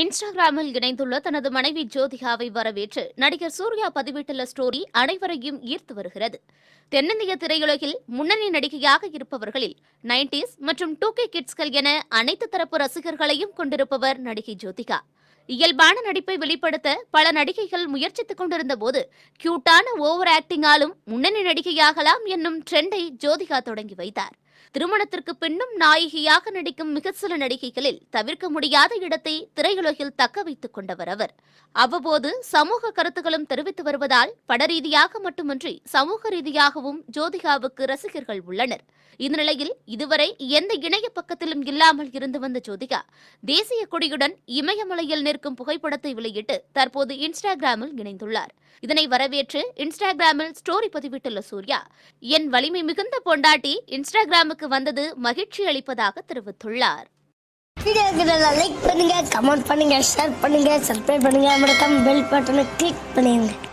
இன்ஸ்டாகிராமில் இணைந்துள்ள தனது மனைவி ஜோதிகாவை வரவேற்று நடிகர் சூர்யா பதிவிட்டுள்ள ஸ்டோரி அனைவரையும் ஈர்த்து வருகிறது தென்னிந்திய திரையுலகில் முன்னணி நடிகையாக இருப்பவர்களில் நைன்டிஸ் மற்றும் டூ கே கிட்ஸ்கள் என அனைத்து தரப்பு ரசிகர்களையும் கொண்டிருப்பவர் நடிகை ஜோதிகா இயல்பான நடிப்பை வெளிப்படுத்த பல நடிகைகள் முயற்சித்துக் கொண்டிருந்த போது கியூட்டான ஓவர் ஆக்டிங்காலும் முன்னணி நடிகையாகலாம் என்னும் ட்ரெண்டை ஜோதிகா தொடங்கி வைத்தார் திருமணத்திற்கு பின்னும் நாயகியாக நடிக்கும் மிக சில நடிகைகளில் தவிர்க்க முடியாத இடத்தை திரையுலகில் தக்க வைத்துக் கொண்டவர் அவர் அவ்வப்போது சமூக கருத்துக்களும் தெரிவித்து வருவதால் பட ரீதியாக மட்டுமின்றி சமூக ரீதியாகவும் ஜோதிகாவுக்கு ரசிகர்கள் உள்ளனர் இந்த நிலையில் இதுவரை எந்த இணைய பக்கத்திலும் இல்லாமல் இருந்து வந்த ஜோதிகா தேசிய கொடியுடன் இமயமலையில் பங்கேற்கும் புகைப்படத்தை வெளியிட்டு தற்போது இன்ஸ்டாகிராமில் இணைந்துள்ளார் இதனை வரவேற்று இன்ஸ்டாகிராமில் ஸ்டோரி பதிவிட்டுள்ள சூர்யா என் வலிமை மிகுந்த பொண்டாட்டி இன்ஸ்டாகிராமுக்கு வந்தது மகிழ்ச்சி அளிப்பதாக தெரிவித்துள்ளார் லைக் பண்ணுங்க கமெண்ட் பண்ணுங்க ஷேர் பண்ணுங்க சப்ஸ்கிரைப் பண்ணுங்க பெல் பட்டனை கிளிக் பண்ணுங்க